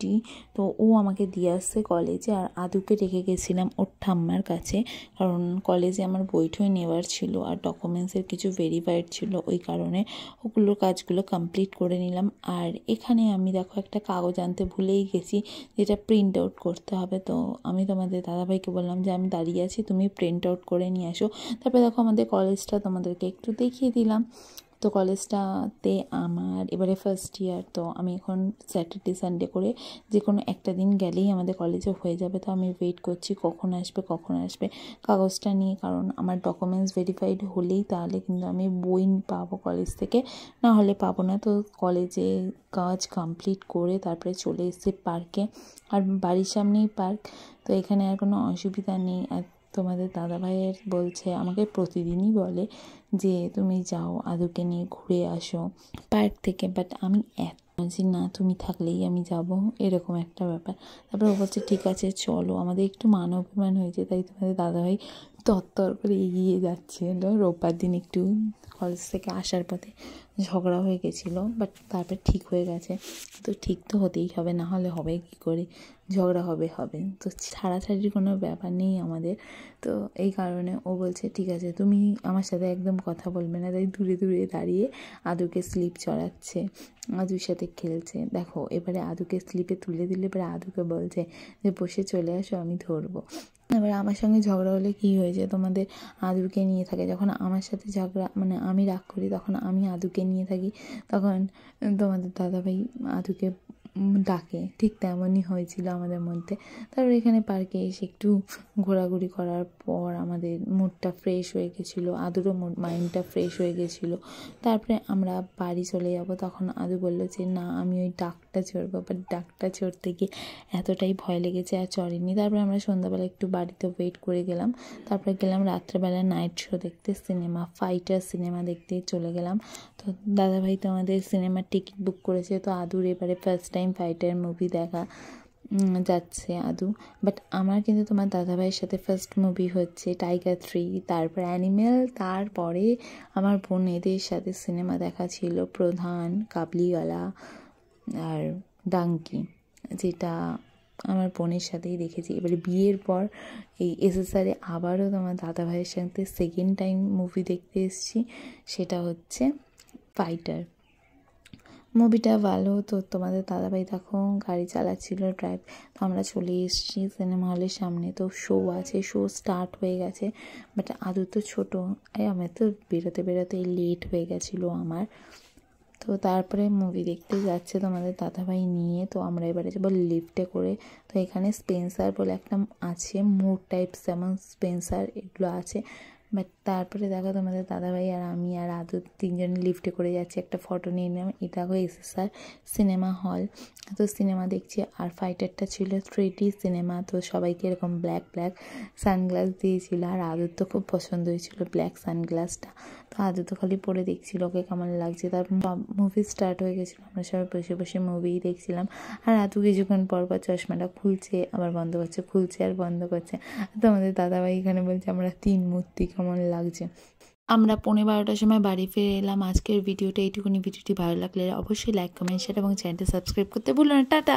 রুটি তো ও আমাকে দিয়ে আসছে কলেজে আর আদুকে রেখে গেছিলাম ওর ঠাম্মার কাছে কারণ কলেজে আমার বৈঠই নেওয়ার ছিল আর ডকুমেন্টসের কিছু ভেরিফাইড ছিল ওই কারণে ওগুলোর কাজগুলো কমপ্লিট করে নিলাম আর এখানে আমি দেখো একটা কাগজ আনতে ভুলেই গেছি যেটা প্রিন্ট আউট করতে হবে তো আমি তোমাদের দাদাভাইকে বললাম যে আমি দাঁড়িয়ে আছি তুমি প্রিন্ট আউট করে নিয়ে আসো তারপরে দেখো আমাদের কলেজটা তোমাদেরকে একটু দেখিয়ে দিলাম তো কলেজটাতে আমার এবারে ফার্স্ট ইয়ার তো আমি এখন স্যাটারডে সানডে করে যে কোনো একটা দিন গেলেই আমাদের কলেজে হয়ে যাবে তো আমি ওয়েট করছি কখন আসবে কখন আসবে কাগজটা নিয়ে কারণ আমার ডকুমেন্টস ভেরিফাইড হলেই তাহলে কিন্তু আমি বই পাবো কলেজ থেকে না হলে পাবো না তো কলেজে কাজ কমপ্লিট করে তারপরে চলে এসেছি পার্কে আর বাড়ির সামনেই পার্ক তো এখানে আর কোনো অসুবিধা নেই আর তোমাদের দাদাভাইয়ের বলছে আমাকে প্রতিদিনই বলে যে তুমি যাও আদুকে নিয়ে ঘুরে আসো পার্ক থেকে বাট আমি এত যে না তুমি থাকলেই আমি যাব এরকম একটা ব্যাপার তারপর ও বলছে ঠিক আছে চলো আমাদের একটু মান অভিমান হয়েছে তাই তোমাদের দাদাভাই তত্তর করে এগিয়ে যাচ্ছিল রোববার দিন একটু কলেজ থেকে আসার পথে ঝগড়া হয়ে গেছিলো বাট তারপর ঠিক হয়ে গেছে তো ঠিক তো হতেই হবে না হলে হবে কী করে ঝগড়া হবে হবে তো ছাড়াছাড়ির কোনো ব্যাপার নেই আমাদের তো এই কারণে ও বলছে ঠিক আছে তুমি আমার সাথে একদম কথা বলবে না তাই দূরে দূরে দাঁড়িয়ে আদুকে স্লিপ চড়াচ্ছে আদুর সাথে খেলছে দেখো এবারে আদুকে স্লিপে তুলে দিলে এবারে আদুকে বলছে যে বসে চলে আসো আমি ধরবো এবার আমার সঙ্গে ঝগড়া হলে কী হয়েছে তোমাদের আদুকে নিয়ে থাকে যখন আমার সাথে ঝগড়া মানে আমি রাগ করি তখন আমি আদুকে নিয়ে থাকি তখন তোমাদের দাদাভাই আদুকে ডাকে ঠিক তেমনই হয়েছিল আমাদের মধ্যে তারপর এখানে পার্কে এসে একটু ঘোরাঘুরি করার পর আমাদের মুডটা ফ্রেশ হয়ে গেছিলো আদুরও মুড মাইন্ডটা ফ্রেশ হয়ে গেছিলো তারপরে আমরা বাড়ি চলে যাব তখন আদু বললো যে না আমি ওই ডাকটা চড়বো বাট ডাকটা চড়তে গিয়ে এতটাই ভয় লেগেছে আর চড়েনি তারপরে আমরা সন্ধ্যাবেলা একটু বাড়িতে ওয়েট করে গেলাম তারপরে গেলাম রাত্রেবেলা নাইট শো দেখতে সিনেমা ফাইটার সিনেমা দেখতে চলে গেলাম তো দাদাভাই তো আমাদের সিনেমার টিকিট বুক করেছে তো আদুর এবারে first time crime Fighter movie দেখা যাচ্ছে আদু বাট আমার কিন্তু তোমার দাদাভাইয়ের সাথে ফার্স্ট মুভি হচ্ছে টাইগার থ্রি তারপর অ্যানিমেল তারপরে আমার বোন এদের সাথে সিনেমা দেখা ছিল প্রধান কাবলিওয়ালা আর ডাঙ্কি যেটা আমার বোনের সাথেই দেখেছি এবারে বিয়ের পর এই এসএসআরে আবারও তোমার দাদাভাইয়ের সাথে সেকেন্ড টাইম মুভি দেখতে এসেছি সেটা হচ্ছে ফাইটার মুভিটা ভালো তো তোমাদের দাদাভাই দেখো গাড়ি চালাচ্ছিল ড্রাইভ তো আমরা চলে এসেছি সিনেমা হলের সামনে তো শো আছে শো স্টার্ট হয়ে গেছে বাট আদৌ তো ছোটো আমি তো বেরোতে বেরোতে লেট হয়ে গেছিলো আমার তো তারপরে মুভি দেখতে যাচ্ছে তোমাদের দাদাভাই নিয়ে তো আমরা এবারে যাবো লিফটে করে তো এখানে স্পেন্সার বলে একটা আছে মোর টাইপ যেমন স্পেন্সার এগুলো আছে বাট তারপরে দেখো তোমাদের দাদাভাই আর আমি আর আদু তিনজন লিফটে করে যাচ্ছি একটা ফটো নিয়ে নিলাম এটা হয়ে এসএসআর সিনেমা হল তো সিনেমা দেখছি আর ফাইটারটা ছিল থ্রি সিনেমা তো সবাইকে এরকম ব্ল্যাক ব্ল্যাক সানগ্লাস দিয়েছিল আর আদুর তো খুব পছন্দ হয়েছিল ব্ল্যাক সানগ্লাসটা তো আদু তো খালি পরে দেখছিল ওকে কেমন লাগছে তারপর মুভি স্টার্ট হয়ে গেছিলো আমরা সবাই বসে বসে মুভি দেখছিলাম আর আদু কিছুক্ষণ পর পর চশমাটা খুলছে আবার বন্ধ করছে খুলছে আর বন্ধ করছে তো আমাদের দাদাভাই এখানে বলছে আমরা তিন মূর্তি কেমন লাগছে আমরা পনেরো বারোটার সময় বাড়ি ফিরে এলাম আজকের ভিডিওটা এইটুকুনি ভিডিওটি ভালো লাগলে অবশ্যই লাইক কমেন্ট শেয়ার এবং চ্যানেলটা সাবস্ক্রাইব করতে ভুলো না টাটা